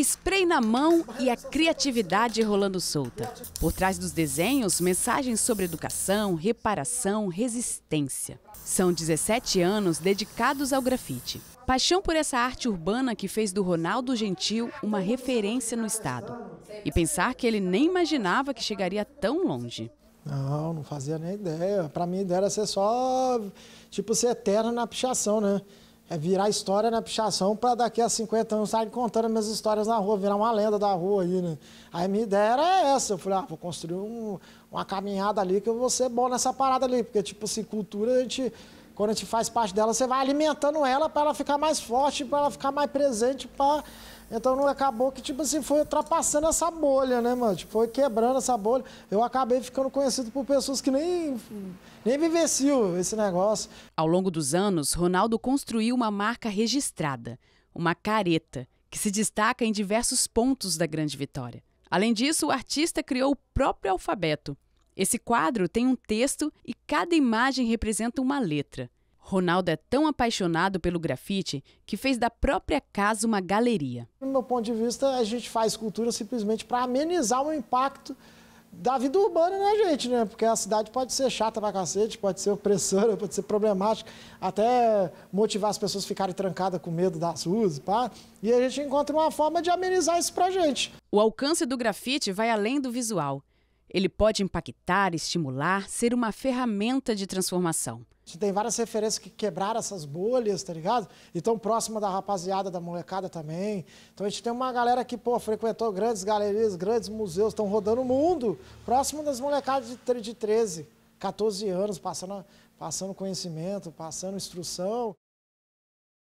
Spray na mão e a criatividade rolando solta. Por trás dos desenhos, mensagens sobre educação, reparação, resistência. São 17 anos dedicados ao grafite. Paixão por essa arte urbana que fez do Ronaldo Gentil uma referência no estado. E pensar que ele nem imaginava que chegaria tão longe. Não, não fazia nem ideia. Para mim, a ideia era ser só, tipo, ser eterno na pichação, né? é virar história na pichação para daqui a 50 anos sair contando minhas histórias na rua, virar uma lenda da rua aí, né? Aí minha ideia era essa, eu falei, ah, vou construir um, uma caminhada ali que eu vou ser bom nessa parada ali, porque, tipo assim, cultura, a gente, quando a gente faz parte dela, você vai alimentando ela para ela ficar mais forte, para ela ficar mais presente, para então não acabou que, tipo assim, foi ultrapassando essa bolha, né, mano? Tipo, foi quebrando essa bolha. Eu acabei ficando conhecido por pessoas que nem, nem vivenciam esse negócio. Ao longo dos anos, Ronaldo construiu uma marca registrada, uma careta, que se destaca em diversos pontos da Grande Vitória. Além disso, o artista criou o próprio alfabeto. Esse quadro tem um texto e cada imagem representa uma letra. Ronaldo é tão apaixonado pelo grafite que fez da própria casa uma galeria. Do meu ponto de vista, a gente faz cultura simplesmente para amenizar o impacto da vida urbana na né, gente, né? Porque a cidade pode ser chata pra cacete, pode ser opressora, pode ser problemática, até motivar as pessoas a ficarem trancadas com medo das ruas, pá. E a gente encontra uma forma de amenizar isso pra gente. O alcance do grafite vai além do visual. Ele pode impactar, estimular, ser uma ferramenta de transformação gente tem várias referências que quebraram essas bolhas, tá ligado? E tão próxima da rapaziada, da molecada também. Então a gente tem uma galera que, pô, frequentou grandes galerias, grandes museus, estão rodando o mundo, próximo das molecadas de, 13, 14 anos, passando, passando conhecimento, passando instrução.